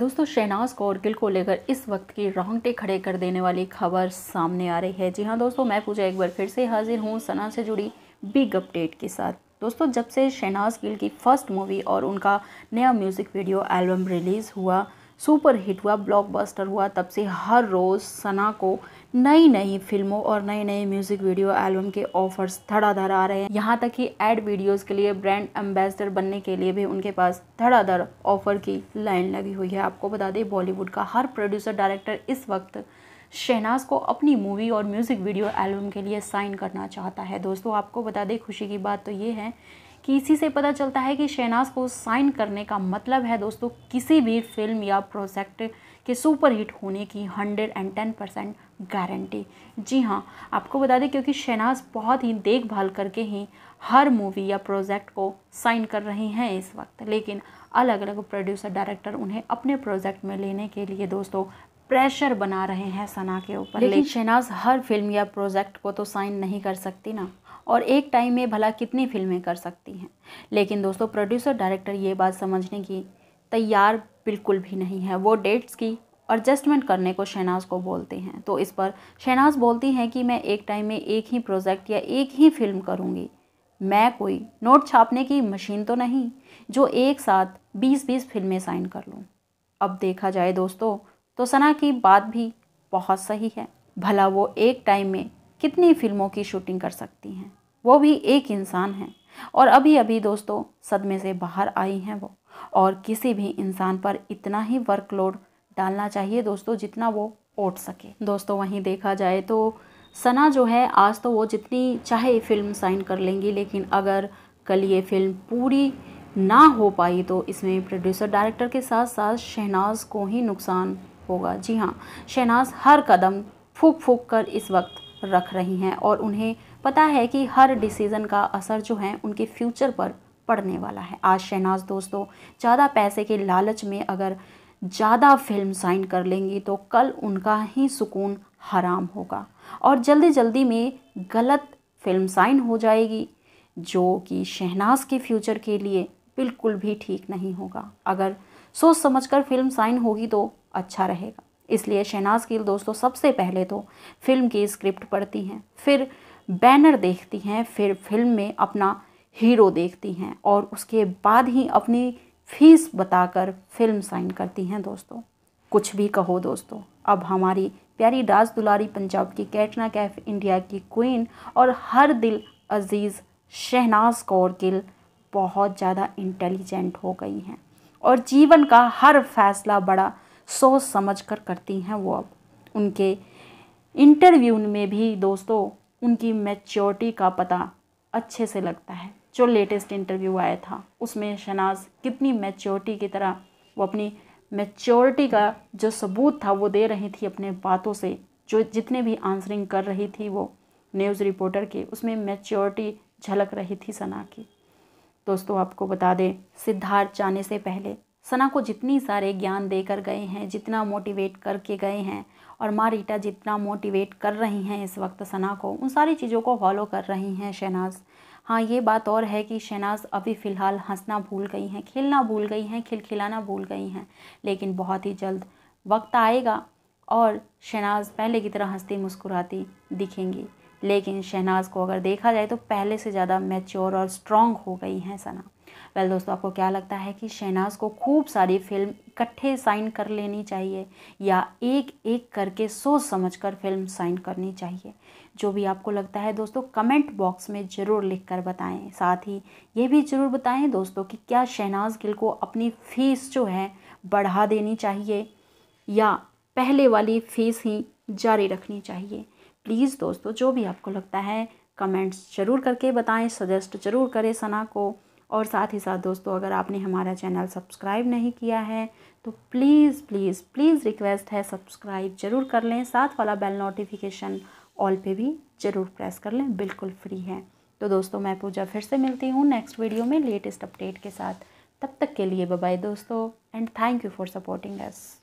दोस्तों शहनाज कौर गिल को लेकर इस वक्त की रोंगटे खड़े कर देने वाली खबर सामने आ रही है जी हाँ दोस्तों मैं पूजा एक बार फिर से हाजिर हूँ सना से जुड़ी बिग अपडेट के साथ दोस्तों जब से शहनाज गिल की फर्स्ट मूवी और उनका नया म्यूज़िक वीडियो एल्बम रिलीज़ हुआ सुपर हिट हुआ ब्लॉकबस्टर हुआ तब से हर रोज़ सना को नई नई फिल्मों और नए नए म्यूज़िक वीडियो एल्बम के ऑफर्स धड़ाधड़ आ रहे हैं यहाँ तक कि एड वीडियोस के लिए ब्रांड एम्बेसडर बनने के लिए भी उनके पास धड़ाधड़ ऑफर की लाइन लगी हुई है आपको बता दें बॉलीवुड का हर प्रोड्यूसर डायरेक्टर इस वक्त शहनाज को अपनी मूवी और म्यूज़िक वीडियो एल्बम के लिए साइन करना चाहता है दोस्तों आपको बता दें खुशी की बात तो ये है कि इसी से पता चलता है कि शहनाज को साइन करने का मतलब है दोस्तों किसी भी फिल्म या प्रोजेक्ट के सुपरहिट होने की hundred and ten percent guarantee जी हाँ आपको बता दें क्योंकि शहनाज बहुत ही देखभाल करके ही हर मूवी या प्रोजेक्ट को साइन कर रही हैं इस वक्त लेकिन अलग अलग प्रोड्यूसर डायरेक्टर उन्हें अपने प्रोजेक्ट में लेने के लिए दोस्तों प्रेशर बना रहे हैं सना के ऊपर लेकिन शहनाज हर फिल्म या प्रोजेक्ट को तो साइन नहीं कर सकती ना और एक टाइम में भला कितनी फिल्में कर सकती हैं लेकिन दोस्तों प्रोड्यूसर डायरेक्टर ये बात समझने की तैयार बिल्कुल भी नहीं है वो डेट्स की एडजस्टमेंट करने को शहनाज को बोलते हैं तो इस पर शहनाज बोलती हैं कि मैं एक टाइम में एक ही प्रोजेक्ट या एक ही फिल्म करूँगी मैं कोई नोट छापने की मशीन तो नहीं जो एक साथ बीस बीस फिल्में साइन कर लूँ अब देखा जाए दोस्तों तो सना की बात भी बहुत सही है भला वो एक टाइम में कितनी फिल्मों की शूटिंग कर सकती हैं वो भी एक इंसान हैं और अभी अभी दोस्तों सदमे से बाहर आई हैं वो और किसी भी इंसान पर इतना ही वर्कलोड डालना चाहिए दोस्तों जितना वो ओट सके दोस्तों वहीं देखा जाए तो सना जो है आज तो वो जितनी चाहे फिल्म साइन कर लेंगी लेकिन अगर कल ये फिल्म पूरी ना हो पाई तो इसमें प्रोड्यूसर डायरेक्टर के साथ साथ शहनाज को ही नुकसान होगा जी हाँ शहनाज हर कदम फूक फूक कर इस वक्त रख रही हैं और उन्हें पता है कि हर डिसीज़न का असर जो है उनके फ्यूचर पर पड़ने वाला है आज शहनाज दोस्तों ज़्यादा पैसे के लालच में अगर ज़्यादा फिल्म साइन कर लेंगी तो कल उनका ही सुकून हराम होगा और जल्दी जल्दी में गलत फिल्म साइन हो जाएगी जो कि शहनाज के फ्यूचर के लिए बिल्कुल भी ठीक नहीं होगा अगर सोच समझकर फिल्म साइन होगी तो अच्छा रहेगा इसलिए शहनाज गिल दोस्तों सबसे पहले तो फिल्म की स्क्रिप्ट पढ़ती हैं फिर बैनर देखती हैं फिर फिल्म में अपना हीरो देखती हैं और उसके बाद ही अपनी फीस बताकर फिल्म साइन करती हैं दोस्तों कुछ भी कहो दोस्तों अब हमारी प्यारी राज दुलारी पंजाब की कैटना कैफ इंडिया की क्वीन और हर दिल अजीज़ शहनाज कौर गिल बहुत ज़्यादा इंटेलिजेंट हो गई हैं और जीवन का हर फैसला बड़ा सोच समझ कर करती हैं वो अब उनके इंटरव्यू में भी दोस्तों उनकी मैच्योरिटी का पता अच्छे से लगता है जो लेटेस्ट इंटरव्यू आया था उसमें शनाज कितनी मैच्योरिटी की तरह वो अपनी मैच्योरिटी का जो सबूत था वो दे रही थी अपने बातों से जो जितने भी आंसरिंग कर रही थी वो न्यूज़ रिपोर्टर के उसमें मैच्योरिटी झलक रही थी सना की दोस्तों आपको बता दें सिद्धार्थ जाने से पहले सना को जितनी सारे ज्ञान देकर गए हैं जितना मोटिवेट करके गए हैं और माँ रीटा जितना मोटिवेट कर रही हैं इस वक्त सना को उन सारी चीज़ों को फॉलो कर रही हैं शहनाज हाँ ये बात और है कि शहनाज अभी फ़िलहाल हंसना भूल गई हैं खेलना भूल गई हैं खिलखिलाना भूल गई हैं लेकिन बहुत ही जल्द वक्त आएगा और शहनाज पहले की तरह हंसती मुस्कुराती दिखेंगी लेकिन शहनाज को अगर देखा जाए तो पहले से ज़्यादा मैच्योर और स्ट्रॉन्ग हो गई हैं सना वेल दोस्तों आपको क्या लगता है कि शहनाज को खूब सारी फिल्म इकट्ठे साइन कर लेनी चाहिए या एक एक करके सोच समझकर फिल्म साइन करनी चाहिए जो भी आपको लगता है दोस्तों कमेंट बॉक्स में ज़रूर लिख कर बताएँ साथ ही ये भी ज़रूर बताएँ दोस्तों कि क्या शहनाज गिल को अपनी फ़ीस जो है बढ़ा देनी चाहिए या पहले वाली फ़ीस ही जारी रखनी चाहिए प्लीज़ दोस्तों जो भी आपको लगता है कमेंट्स ज़रूर करके बताएं सजेस्ट ज़रूर करें सना को और साथ ही साथ दोस्तों अगर आपने हमारा चैनल सब्सक्राइब नहीं किया है तो प्लीज़ प्लीज़ प्लीज़ रिक्वेस्ट है सब्सक्राइब ज़रूर कर लें साथ वाला बेल नोटिफिकेशन ऑल पे भी ज़रूर प्रेस कर लें बिल्कुल फ्री है तो दोस्तों मैं पूजा फिर से मिलती हूँ नेक्स्ट वीडियो में लेटेस्ट अपडेट के साथ तब तक के लिए बाय दोस्तों and thank you for supporting us